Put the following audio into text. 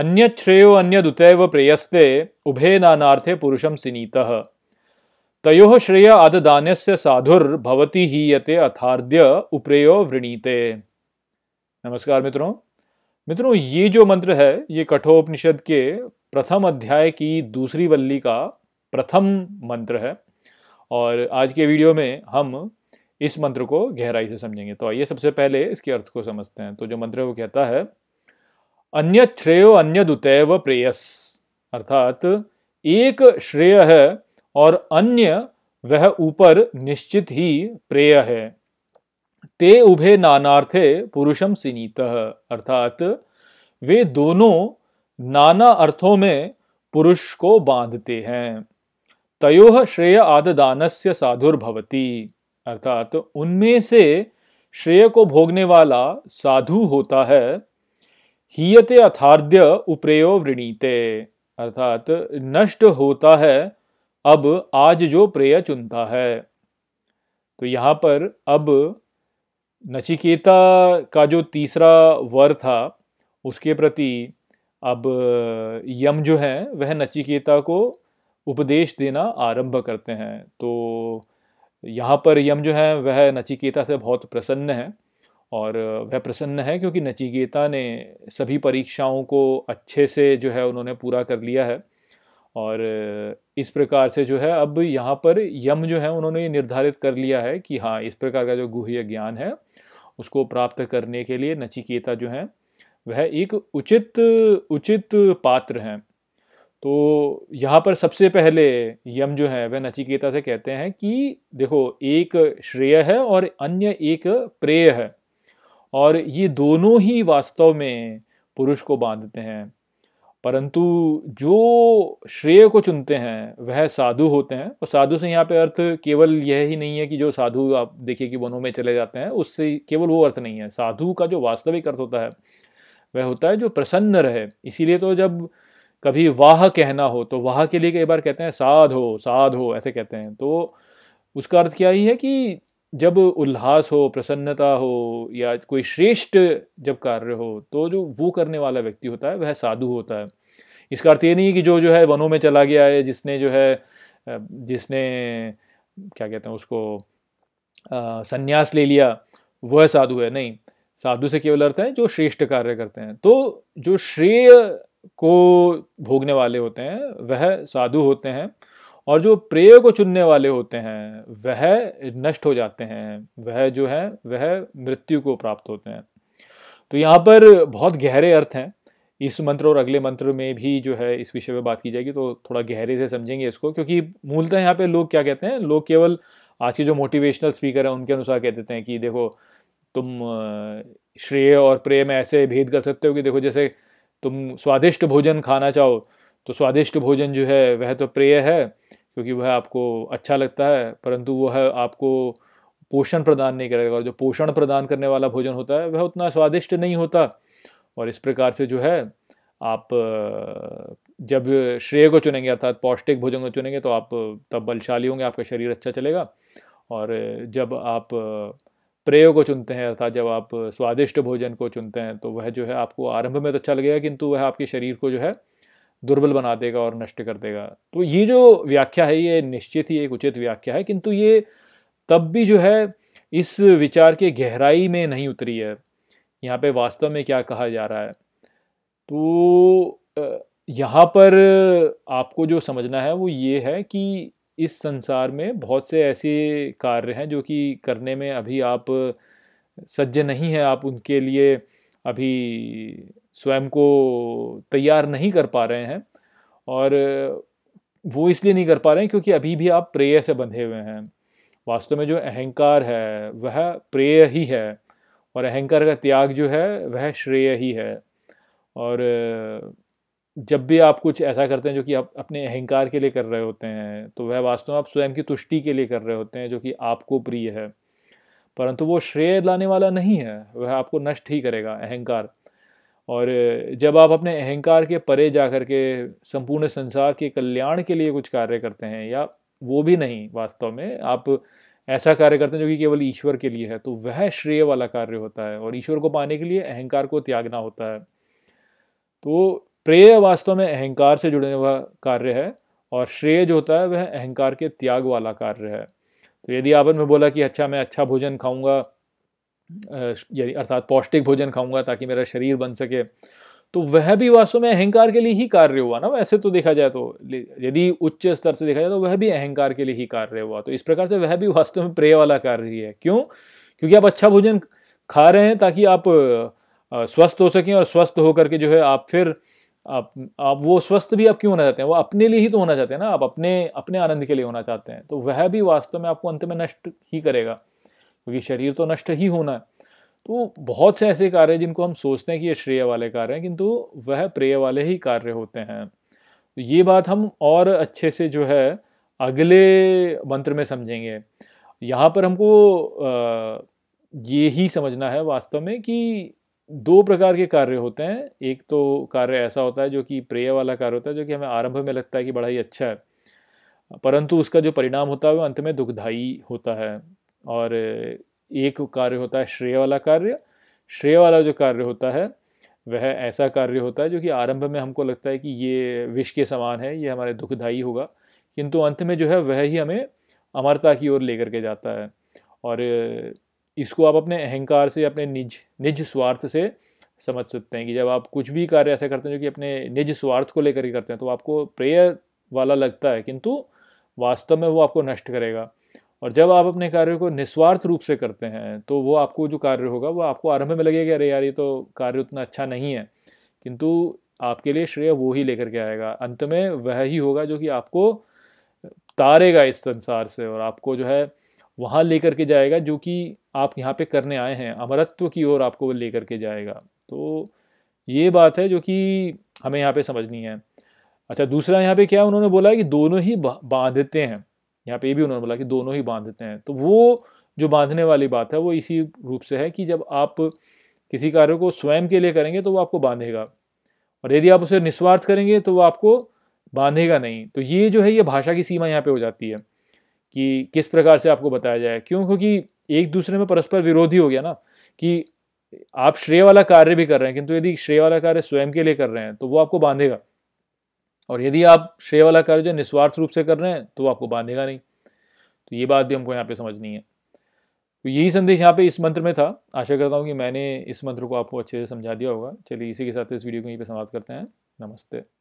अन्य श्रेय अन्य दुतैव प्रेयस्ते उभे नानार्थे पुरुषम सिनीतः तयो श्रेय आददानस्य साधुर्भवती हीयते अथार्द्य उप्रेयो वृणीते नमस्कार मित्रों मित्रों ये जो मंत्र है ये कठोपनिषद के प्रथम अध्याय की दूसरी वल्ली का प्रथम मंत्र है और आज के वीडियो में हम इस मंत्र को गहराई से समझेंगे तो आइए सबसे पहले इसके अर्थ को समझते हैं तो जो मंत्र है वो कहता है अन्य श्रेयो अन्य दुतैव प्रेयस अर्थात एक श्रेय है और अन्य वह ऊपर निश्चित ही प्रेय है ते उभे नानार्थे पुरुषम सिनीत अर्थात वे दोनों नाना अर्थों में पुरुष को बांधते हैं तयो श्रेय आददान से साधुर्भवती अर्थात उनमें से श्रेय को भोगने वाला साधु होता है हीयते अथार्द्य उप्रेयो वृणीते अर्थात नष्ट होता है अब आज जो प्रेय चुनता है तो यहाँ पर अब नचिकेता का जो तीसरा वर था उसके प्रति अब यम जो है वह नचिकेता को उपदेश देना आरंभ करते हैं तो यहाँ पर यम जो है वह नचिकेता से बहुत प्रसन्न है और वह प्रसन्न है क्योंकि नचिकेता ने सभी परीक्षाओं को अच्छे से जो है उन्होंने पूरा कर लिया है और इस प्रकार से जो है अब यहाँ पर यम जो है उन्होंने ये निर्धारित कर लिया है कि हाँ इस प्रकार का जो गुह्य ज्ञान है उसको प्राप्त करने के लिए नचिकेता जो है वह एक उचित उचित पात्र हैं तो यहाँ पर सबसे पहले यम जो है वह नचिकेता से कहते हैं कि देखो एक श्रेय है और अन्य एक प्रेय है और ये दोनों ही वास्तव में पुरुष को बांधते हैं परंतु जो श्रेय को चुनते हैं वह साधु होते हैं और साधु से यहाँ पे अर्थ केवल यह ही नहीं है कि जो साधु आप देखिए कि वनों में चले जाते हैं उससे केवल वो अर्थ नहीं है साधु का जो वास्तविक अर्थ होता है वह होता है जो प्रसन्न रहे इसीलिए तो जब कभी वाह कहना हो तो वाह के लिए कई बार कहते हैं साध हो साध हो ऐसे कहते हैं तो उसका अर्थ क्या ही है कि जब उल्लास हो प्रसन्नता हो या कोई श्रेष्ठ जब कार्य हो तो जो वो करने वाला व्यक्ति होता है वह साधु होता है इसका अर्थ ये नहीं कि जो जो है वनों में चला गया है जिसने जो है जिसने क्या कहते हैं उसको संन्यास ले लिया वह साधु है नहीं साधु से केवल अर्थ है जो श्रेष्ठ कार्य करते हैं तो जो श्रेय को भोगने वाले होते हैं वह साधु होते हैं और जो प्रेय को चुनने वाले होते हैं वह नष्ट हो जाते हैं वह जो है वह मृत्यु को प्राप्त होते हैं तो यहाँ पर बहुत गहरे अर्थ हैं इस मंत्र और अगले मंत्र में भी जो है इस विषय पर बात की जाएगी तो थोड़ा गहरे से समझेंगे इसको क्योंकि मूलतः यहाँ पे लोग क्या कहते हैं लोग केवल आज के जो मोटिवेशनल स्पीकर हैं उनके अनुसार कह देते हैं कि देखो तुम श्रेय और प्रेय में ऐसे भेद कर सकते हो कि देखो जैसे तुम स्वादिष्ट भोजन खाना चाहो तो स्वादिष्ट भोजन जो है वह तो प्रिय है क्योंकि वह आपको अच्छा लगता है परंतु वह आपको पोषण प्रदान नहीं करेगा और जो पोषण प्रदान करने वाला भोजन होता है वह उतना स्वादिष्ट नहीं होता और इस प्रकार से जो है आप जब श्रेय को चुनेंगे अर्थात पौष्टिक भोजन को चुनेंगे तो आप तब बलशाली होंगे आपका शरीर अच्छा चलेगा और जब आप प्रेय को चुनते हैं अर्थात जब आप स्वादिष्ट भोजन को चुनते हैं तो वह जो है आपको आरंभ में तो अच्छा लगेगा किंतु वह आपके शरीर को जो है दुर्बल बना देगा और नष्ट कर देगा तो ये जो व्याख्या है ये निश्चित ही एक उचित व्याख्या है किंतु ये तब भी जो है इस विचार के गहराई में नहीं उतरी है यहाँ पे वास्तव में क्या कहा जा रहा है तो यहाँ पर आपको जो समझना है वो ये है कि इस संसार में बहुत से ऐसे कार्य हैं जो कि करने में अभी आप सज्ज नहीं हैं आप उनके लिए अभी स्वयं को तैयार नहीं कर पा रहे हैं और वो इसलिए नहीं कर पा रहे हैं क्योंकि अभी भी आप प्रेय से बंधे हुए हैं वास्तव में जो अहंकार है वह प्रेय ही है और अहंकार का त्याग जो है वह श्रेय ही है और जब भी आप कुछ ऐसा करते हैं जो कि आप अपने अहंकार के लिए कर रहे होते हैं तो वह वास्तव में आप स्वयं की तुष्टि के लिए कर रहे होते हैं जो कि आपको प्रिय है परंतु वो श्रेय लाने वाला नहीं है वह आपको नष्ट ही करेगा अहंकार और जब आप अपने अहंकार के परे जा कर के संपूर्ण संसार के कल्याण के लिए कुछ कार्य करते हैं या वो भी नहीं वास्तव में आप ऐसा कार्य करते हैं जो कि केवल ईश्वर के लिए है तो वह श्रेय वाला कार्य होता है और ईश्वर को पाने के लिए अहंकार को त्यागना होता है तो प्रेय वास्तव में अहंकार से जुड़ने हुआ कार्य है और श्रेय जो होता है वह अहंकार के त्याग वाला कार्य है तो यदि आपने बोला कि अच्छा मैं अच्छा भोजन खाऊंगा यानी अर्थात पौष्टिक भोजन खाऊंगा ताकि मेरा शरीर बन सके तो वह भी वास्तव में अहंकार के लिए ही कार्य हुआ ना वैसे तो देखा जाए तो यदि उच्च स्तर से देखा जाए तो वह भी अहंकार के लिए ही कार्य हुआ तो इस प्रकार से वह भी वास्तव में प्रेय वाला कार्य ही है क्यों क्योंकि आप अच्छा भोजन खा रहे हैं ताकि आप स्वस्थ हो सकें और स्वस्थ होकर के जो है आप फिर आप आप वो स्वस्थ भी आप क्यों होना चाहते हैं वो अपने लिए ही तो होना चाहते हैं ना आप अपने अपने आनंद के लिए होना चाहते हैं तो वह भी वास्तव में आपको अंत में नष्ट ही करेगा क्योंकि शरीर तो नष्ट ही होना है तो बहुत से ऐसे कार्य जिनको हम सोचते हैं कि ये श्रेय वाले कार्य हैं किंतु वह प्रेय वाले ही कार्य होते हैं तो ये बात हम और अच्छे से जो है अगले मंत्र में समझेंगे यहाँ पर हमको ये ही समझना है वास्तव में कि दो प्रकार के कार्य होते हैं एक तो कार्य ऐसा होता है जो कि प्रेय वाला कार्य होता है जो कि हमें आरंभ में लगता है कि बड़ा ही अच्छा है परंतु उसका जो परिणाम होता है वो अंत में दुखदाई होता है और एक कार्य होता है श्रेय वाला कार्य श्रेय वाला जो कार्य होता है वह ऐसा कार्य होता है जो कि आरंभ में हमको लगता है कि ये विष के समान है ये हमारे दुखदायी होगा किंतु अंत में जो है वह ही हमें अमरता की ओर लेकर के जाता है और इसको आप अपने अहंकार से अपने निज निज स्वार्थ से समझ सकते हैं कि जब आप कुछ भी कार्य ऐसा करते हैं जो कि अपने निज स्वार्थ को लेकर के करते हैं तो आपको प्रेय वाला लगता है किंतु वास्तव में वो आपको नष्ट करेगा और जब आप अपने कार्य को निस्वार्थ रूप से करते हैं तो वो आपको जो कार्य होगा वो आपको आरंभ में लगेगा अरे यार ये तो कार्य उतना अच्छा नहीं है किंतु आपके लिए श्रेय वो ही लेकर के आएगा अंत में वह ही होगा जो कि आपको तारेगा इस संसार से और आपको जो है वहाँ लेकर के जाएगा जो कि आप यहाँ पे करने आए हैं अमरत्व की ओर आपको वो लेकर के जाएगा तो ये बात है जो कि हमें यहाँ पे समझनी है अच्छा दूसरा यहाँ पे क्या उन्होंने बोला है कि दोनों ही बांधते हैं यहाँ पे ये भी उन्होंने बोला कि दोनों ही बांध देते हैं तो वो जो बांधने वाली बात है वो इसी रूप से है कि जब आप किसी कार्य को स्वयं के लिए करेंगे तो वो आपको बांधेगा और यदि आप उसे निस्वार्थ करेंगे तो वो आपको बांधेगा नहीं तो ये जो है ये भाषा की सीमा यहाँ पे हो जाती है कि किस प्रकार से आपको बताया जाए क्यों क्योंकि एक दूसरे में परस्पर विरोधी हो गया ना कि आप श्रेय वाला कार्य भी कर रहे हैं किंतु यदि श्रेय वाला कार्य स्वयं के लिए कर रहे हैं तो वो आपको बांधेगा और यदि आप श्रेय वाला कार्य जो निस्वार्थ रूप से कर रहे हैं तो आपको बांधेगा नहीं तो ये बात भी हमको यहाँ पे समझनी है तो यही संदेश यहाँ पे इस मंत्र में था आशा करता हूँ कि मैंने इस मंत्र को आपको अच्छे से समझा दिया होगा चलिए इसी के साथ इस वीडियो को यहीं पर समाप्त करते हैं नमस्ते